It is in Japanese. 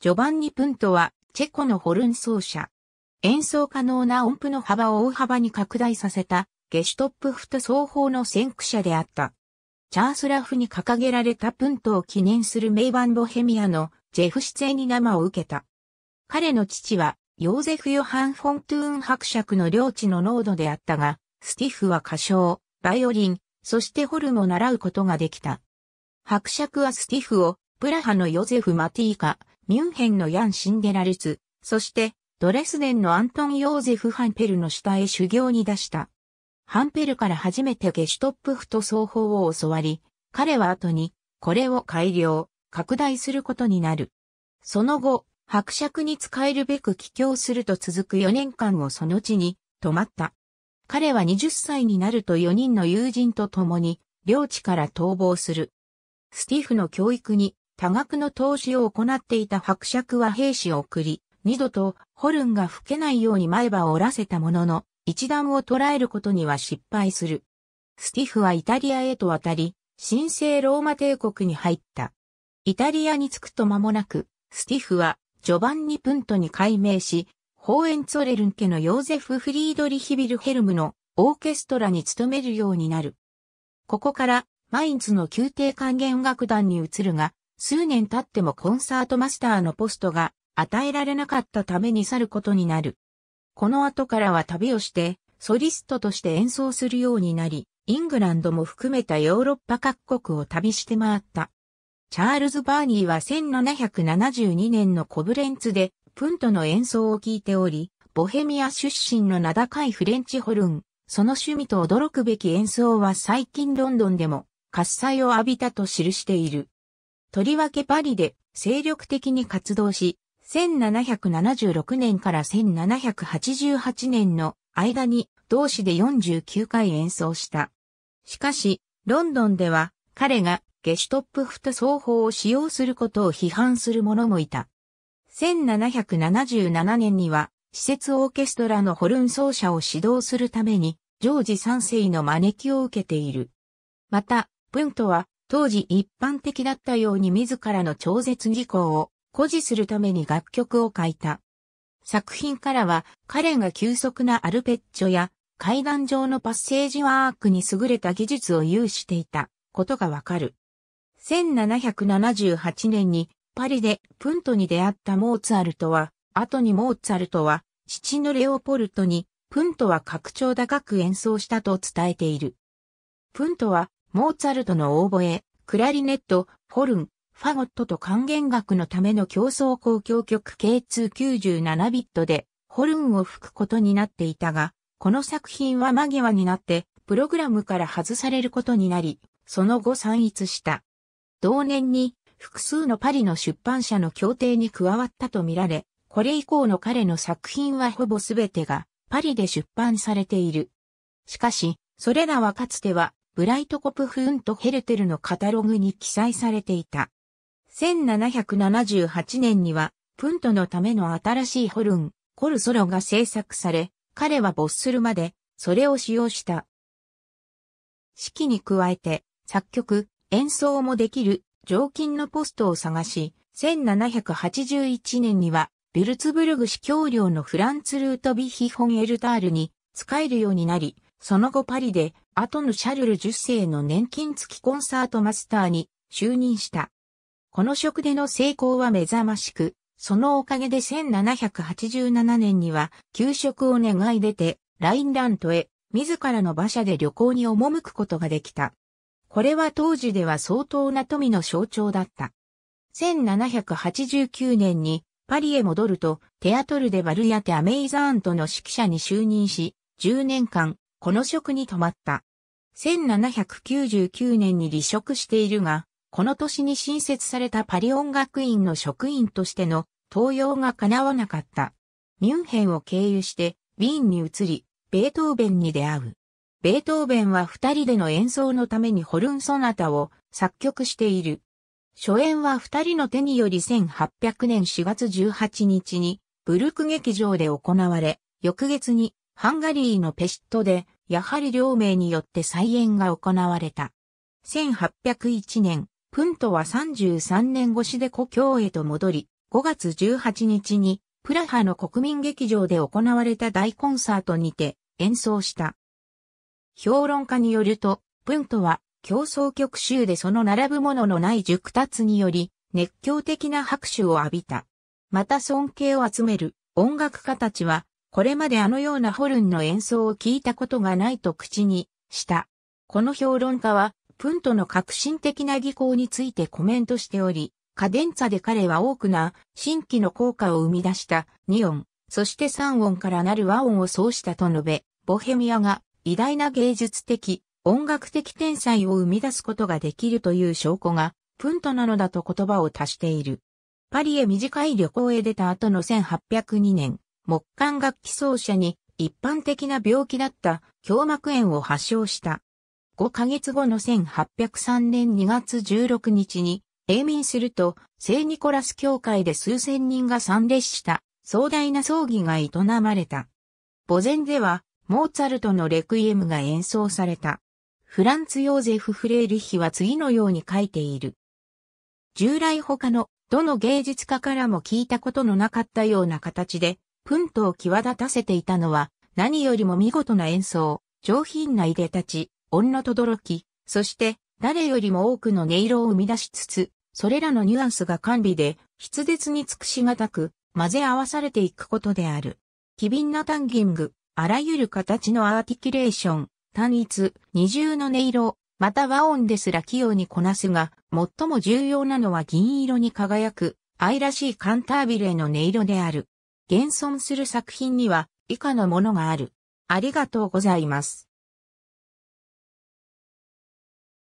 ジョバンニ・プントは、チェコのホルン奏者。演奏可能な音符の幅を大幅に拡大させた、ゲシュトップフト奏法の先駆者であった。チャースラフに掲げられたプントを記念する名盤ボヘミアのジェフ出演に生を受けた。彼の父は、ヨーゼフ・ヨハン・フォントゥーン伯爵の領地の濃度であったが、スティフは歌唱、バイオリン、そしてホルンを習うことができた。伯爵はスティフを、プラハのヨゼフ・マティーカ、ミュンヘンのヤン・シンデラルツ、そしてドレスデンのアントン・ヨーゼフ・ハンペルの下へ修行に出した。ハンペルから初めてゲシュトップフト奏法を教わり、彼は後にこれを改良、拡大することになる。その後、伯爵に使えるべく帰郷すると続く4年間をその地に泊まった。彼は20歳になると4人の友人と共に領地から逃亡する。スティフの教育に多額の投資を行っていた伯爵は兵士を送り、二度とホルンが吹けないように前歯を折らせたものの、一段を捉えることには失敗する。スティフはイタリアへと渡り、神聖ローマ帝国に入った。イタリアに着くと間もなく、スティフはジョバンニ・プントに改名し、ホーエンツォレルン家のヨーゼフ・フリードリヒ・ビルヘルムのオーケストラに勤めるようになる。ここからマインツの宮廷管弦楽団に移るが、数年経ってもコンサートマスターのポストが与えられなかったために去ることになる。この後からは旅をして、ソリストとして演奏するようになり、イングランドも含めたヨーロッパ各国を旅して回った。チャールズ・バーニーは1772年のコブレンツで、プントの演奏を聴いており、ボヘミア出身の名高いフレンチホルン、その趣味と驚くべき演奏は最近ロンドンでも、喝采を浴びたと記している。とりわけパリで精力的に活動し、1776年から1788年の間に同市で49回演奏した。しかし、ロンドンでは彼がゲシュトップフト奏法を使用することを批判する者もいた。1777年には施設オーケストラのホルン奏者を指導するためにジョージ3世の招きを受けている。また、プントは当時一般的だったように自らの超絶技巧を誇示するために楽曲を書いた。作品からは彼が急速なアルペッチョや階段上のパッセージワークに優れた技術を有していたことがわかる。1778年にパリでプントに出会ったモーツァルトは、後にモーツァルトは父のレオポルトにプントは拡張高く演奏したと伝えている。プントはモーツァルトのオーボエ、クラリネット、ホルン、ファゴットと管弦楽のための競争交響曲 K297 ビットでホルンを吹くことになっていたが、この作品は間際になってプログラムから外されることになり、その後散逸した。同年に複数のパリの出版社の協定に加わったとみられ、これ以降の彼の作品はほぼ全てがパリで出版されている。しかし、それらはかつてはブライトコプフーントヘルテルのカタログに記載されていた。1778年には、プントのための新しいホルン、コルソロが制作され、彼は没するまで、それを使用した。式に加えて、作曲、演奏もできる、常勤のポストを探し、1781年には、ビルツブルグ司教領のフランツ・ルートビヒ・ホン・エルタールに、使えるようになり、その後パリで、アトヌ・シャルル10世の年金付きコンサートマスターに就任した。この職での成功は目覚ましく、そのおかげで1787年には休職を願い出て、ラインラントへ自らの馬車で旅行に赴くことができた。これは当時では相当な富の象徴だった。1789年にパリへ戻ると、テアトルでバルヤテ・アメイザーントの指揮者に就任し、10年間、この職に泊まった。1799年に離職しているが、この年に新設されたパリ音楽院の職員としての登用が叶わなかった。ミュンヘンを経由して、ウィーンに移り、ベートーベンに出会う。ベートーベンは二人での演奏のためにホルンソナタを作曲している。初演は二人の手により1800年4月18日にブルク劇場で行われ、翌月にハンガリーのペシットで、やはり両名によって再演が行われた。1801年、プントは33年越しで故郷へと戻り、5月18日に、プラハの国民劇場で行われた大コンサートにて演奏した。評論家によると、プントは競争曲集でその並ぶもののない熟達により熱狂的な拍手を浴びた。また尊敬を集める音楽家たちはこれまであのようなホルンの演奏を聞いたことがないと口にした。この評論家は、プントの革新的な技巧についてコメントしており、カデンツァで彼は多くな新規の効果を生み出した2音、そして3音からなる和音を奏したと述べ、ボヘミアが偉大な芸術的、音楽的天才を生み出すことができるという証拠が、プントなのだと言葉を足している。パリへ短い旅行へ出た後の1802年、木管楽器奏者に一般的な病気だった胸膜炎を発症した。5ヶ月後の1803年2月16日に、永眠すると、聖ニコラス教会で数千人が参列した壮大な葬儀が営まれた。墓前では、モーツァルトのレクイエムが演奏された。フランツ・ヨーゼフ・フレーリヒは次のように書いている。従来他のどの芸術家からも聞いたことのなかったような形でプントを際立たせていたのは、何よりも見事な演奏、上品なで立ち、音の轟き、そして誰よりも多くの音色を生み出しつつ、それらのニュアンスが完備で、筆舌に尽くしがたく、混ぜ合わされていくことである。機敏なタンギング、あらゆる形のアーティキュレーション、単一、二重の音色、また和音ですら器用にこなすが、最も重要なのは銀色に輝く、愛らしいカンタービレの音色である。現存する作品には以下のものがある。ありがとうございます。